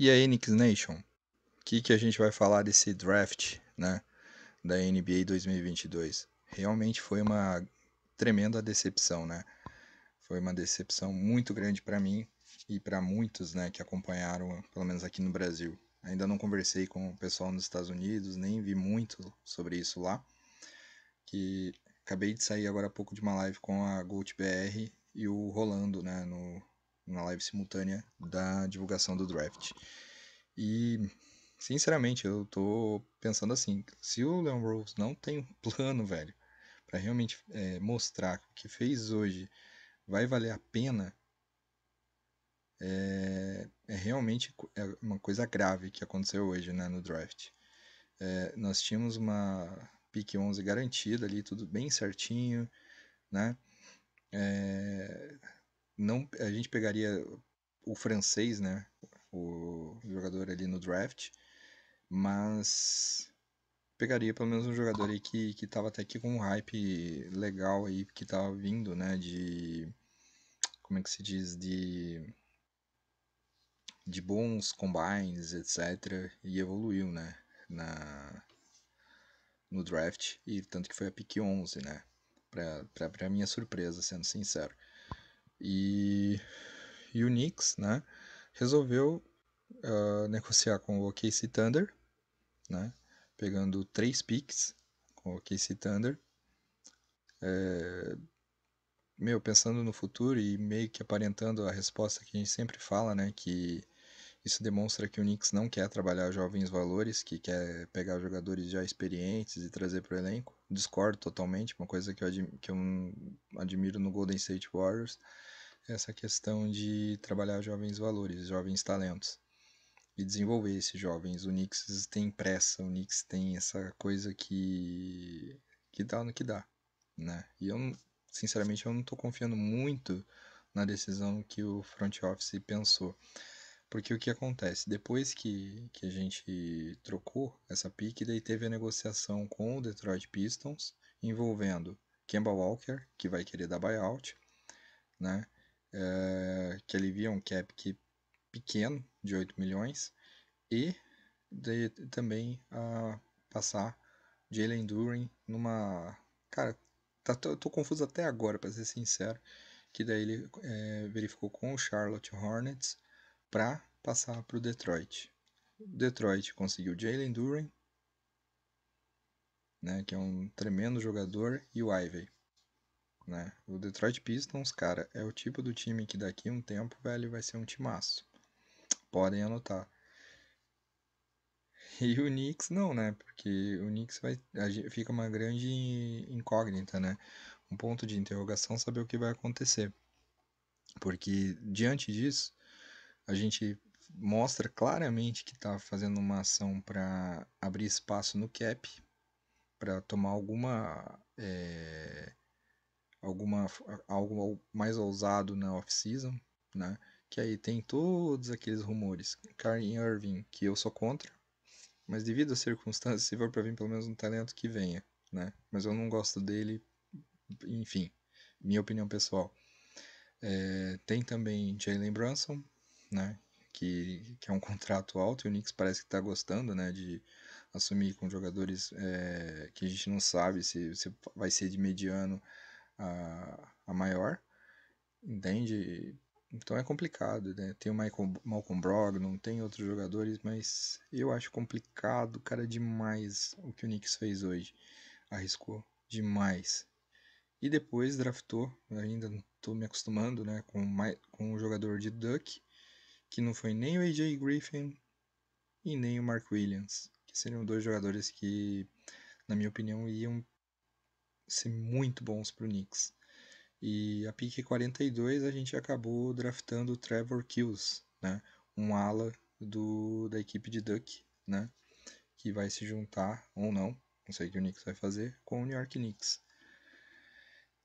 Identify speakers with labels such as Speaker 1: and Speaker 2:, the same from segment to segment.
Speaker 1: E a Enix Nation? O que, que a gente vai falar desse draft né, da NBA 2022? Realmente foi uma tremenda decepção, né? Foi uma decepção muito grande para mim e para muitos né, que acompanharam, pelo menos aqui no Brasil. Ainda não conversei com o pessoal nos Estados Unidos, nem vi muito sobre isso lá. Que acabei de sair agora há pouco de uma live com a GoldBR e o Rolando, né, no uma live simultânea da divulgação do draft. E, sinceramente, eu tô pensando assim: se o Leon Rose não tem um plano, velho, para realmente é, mostrar o que fez hoje vai valer a pena, é, é realmente é uma coisa grave que aconteceu hoje né, no draft. É, nós tínhamos uma pick 11 garantida ali, tudo bem certinho, né? É, não a gente pegaria o francês, né? O jogador ali no draft, mas pegaria pelo menos um jogador aí que, que tava até aqui com um hype legal aí, que tava vindo, né, de... como é que se diz, de... de bons combines, etc, e evoluiu, né, na... no draft, e tanto que foi a pick 11, né, pra, pra, pra minha surpresa, sendo sincero. E, e o Knicks, né, resolveu uh, negociar com o OKC Thunder, né, pegando três picks com o OKC Thunder. É, meu, pensando no futuro e meio que aparentando a resposta que a gente sempre fala, né, que isso demonstra que o Knicks não quer trabalhar jovens valores, que quer pegar jogadores já experientes e trazer para o elenco. Discordo totalmente, uma coisa que eu, que eu admiro no Golden State Warriors essa questão de trabalhar jovens valores, jovens talentos e desenvolver esses jovens. O Knicks tem pressa, o Knicks tem essa coisa que que dá no que dá, né? E eu, sinceramente, eu não estou confiando muito na decisão que o front office pensou. Porque o que acontece? Depois que, que a gente trocou essa pique, daí teve a negociação com o Detroit Pistons, envolvendo Kemba Walker, que vai querer dar buyout, né? é, que alivia um cap que pequeno de 8 milhões e de, também a ah, passar Jalen Duren numa. Cara, tá, tô, tô, confuso até agora, para ser sincero. Que daí ele é, verificou com o Charlotte Hornets para passar para o Detroit. Detroit conseguiu Jalen Duren, né, que é um tremendo jogador, e o Ivey né? O Detroit Pistons, cara, é o tipo do time que daqui a um tempo, velho, vai ser um timaço. Podem anotar. E o Knicks não, né? Porque o Knicks vai, fica uma grande incógnita, né? Um ponto de interrogação saber o que vai acontecer. Porque diante disso, a gente mostra claramente que está fazendo uma ação para abrir espaço no cap, para tomar alguma é, alguma, algo mais ousado na off-season, né? Que aí tem todos aqueles rumores. Karen Irving, que eu sou contra, mas devido às circunstâncias, se for para vir pelo menos um talento que venha, né? Mas eu não gosto dele, enfim, minha opinião pessoal. É, tem também Jalen Brunson, né? Que, que é um contrato alto e o Knicks parece que está gostando, né? De assumir com jogadores é, que a gente não sabe se, se vai ser de mediano a, a maior, entende? Então é complicado, né? Tem o Michael, Malcolm Brogdon, tem outros jogadores, mas eu acho complicado, cara, é demais o que o Knicks fez hoje. Arriscou demais. E depois draftou, ainda não tô me acostumando, né, com, com o jogador de Duck, que não foi nem o AJ Griffin e nem o Mark Williams, que seriam dois jogadores que, na minha opinião, iam ser muito bons para o Knicks. E a PIC 42 a gente acabou draftando o Trevor Kills, né? um ala do, da equipe de Duck, né? que vai se juntar ou não, não sei o que o Knicks vai fazer, com o New York Knicks.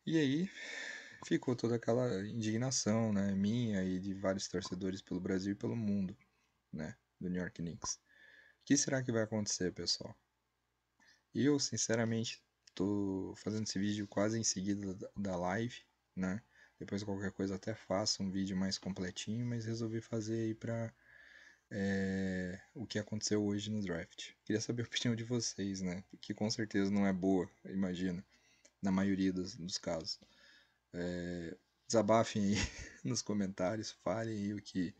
Speaker 1: E aí ficou toda aquela indignação né? minha e de vários torcedores pelo Brasil e pelo mundo né? do New York Knicks. O que será que vai acontecer, pessoal? Eu, sinceramente, Tô fazendo esse vídeo quase em seguida da live, né? Depois qualquer coisa até faço um vídeo mais completinho, mas resolvi fazer aí pra é, o que aconteceu hoje no draft. Queria saber a opinião de vocês, né? Que com certeza não é boa, imagino, na maioria dos, dos casos. É, desabafem aí nos comentários, falem aí o que,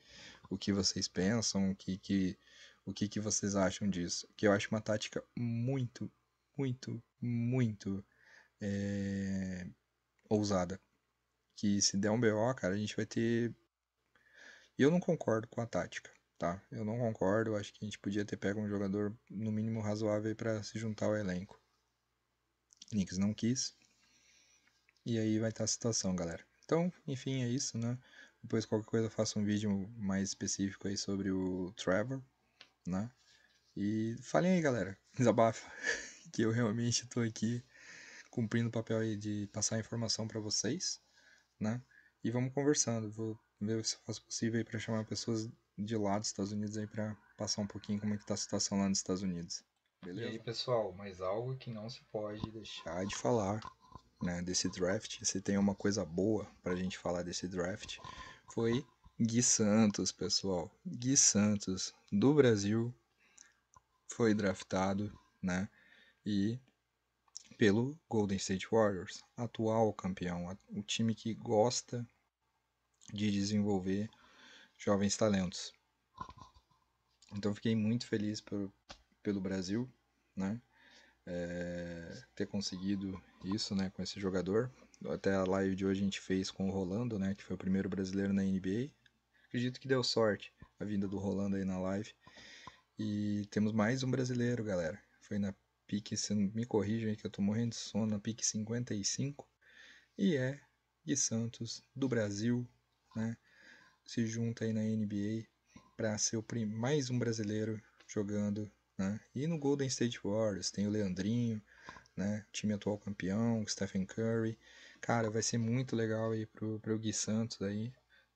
Speaker 1: o que vocês pensam, o que, que, o que, que vocês acham disso. Que eu acho uma tática muito, muito, muito é, ousada. Que se der um BO, cara, a gente vai ter. Eu não concordo com a tática, tá? Eu não concordo. Acho que a gente podia ter pego um jogador no mínimo razoável para se juntar ao elenco. Nix não quis. E aí vai estar tá a situação, galera. Então, enfim, é isso, né? Depois qualquer coisa eu faço um vídeo mais específico aí sobre o Trevor, né? E falem aí, galera. Desabafa que eu realmente estou aqui cumprindo o papel aí de passar a informação para vocês, né? E vamos conversando. Vou ver se eu faço possível para chamar pessoas de lá dos Estados Unidos aí para passar um pouquinho como é que tá a situação lá nos Estados Unidos. Beleza? E aí, pessoal, mas algo que não se pode deixar de falar, né, desse draft, se tem uma coisa boa para a gente falar desse draft, foi Gui Santos, pessoal. Gui Santos, do Brasil, foi draftado, né? e pelo Golden State Warriors, atual campeão, o time que gosta de desenvolver jovens talentos. Então fiquei muito feliz pelo Brasil, né? É, ter conseguido isso, né, com esse jogador. Até a live de hoje a gente fez com o Rolando, né, que foi o primeiro brasileiro na NBA. Acredito que deu sorte a vinda do Rolando aí na live. E temos mais um brasileiro, galera. Foi na pique, se me corrija aí que eu estou morrendo de sono, pique 55, e é de Santos, do Brasil, né? Se junta aí na NBA para ser o mais um brasileiro jogando, né? E no Golden State Warriors tem o Leandrinho, né? Time atual campeão, Stephen Curry. Cara, vai ser muito legal aí pro, pro Gui Santos aí.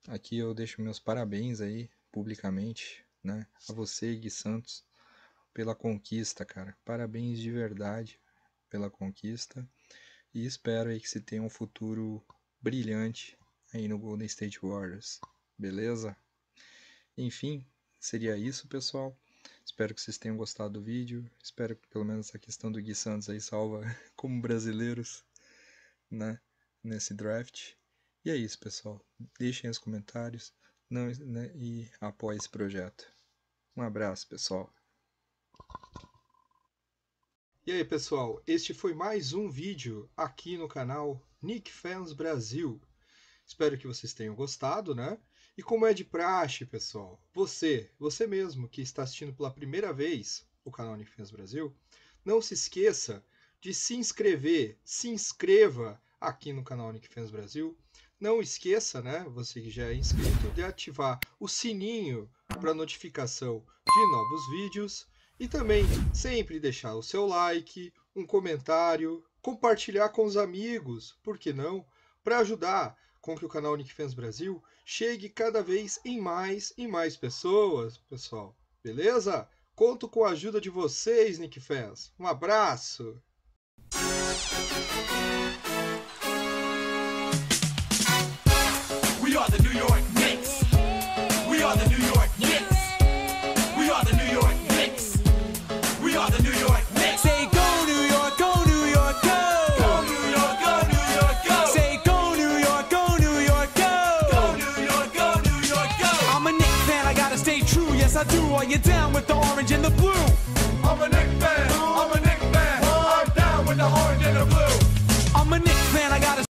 Speaker 1: Aqui eu deixo meus parabéns aí publicamente, né? A você, Gui Santos, pela conquista, cara. Parabéns de verdade pela conquista e espero aí que se tenha um futuro brilhante aí no Golden State Warriors, beleza? Enfim, seria isso, pessoal. Espero que vocês tenham gostado do vídeo. Espero que pelo menos a questão do Gui Santos aí salva como brasileiros, né, nesse draft. E é isso, pessoal. Deixem os comentários não, né, e apoiem esse projeto. Um abraço, pessoal. E aí pessoal, este foi mais um vídeo aqui no canal Nick Fans Brasil. Espero que vocês tenham gostado, né? E como é de praxe, pessoal, você, você mesmo que está assistindo pela primeira vez o canal Nick Fans Brasil, não se esqueça de se inscrever, se inscreva aqui no canal Nick Fans Brasil. Não esqueça, né, você que já é inscrito, de ativar o sininho para notificação de novos vídeos. E também sempre deixar o seu like, um comentário, compartilhar com os amigos, por que não? Para ajudar com que o canal Nick Fans Brasil chegue cada vez em mais e mais pessoas, pessoal. Beleza? Conto com a ajuda de vocês, Nick Fans. Um abraço! you down with the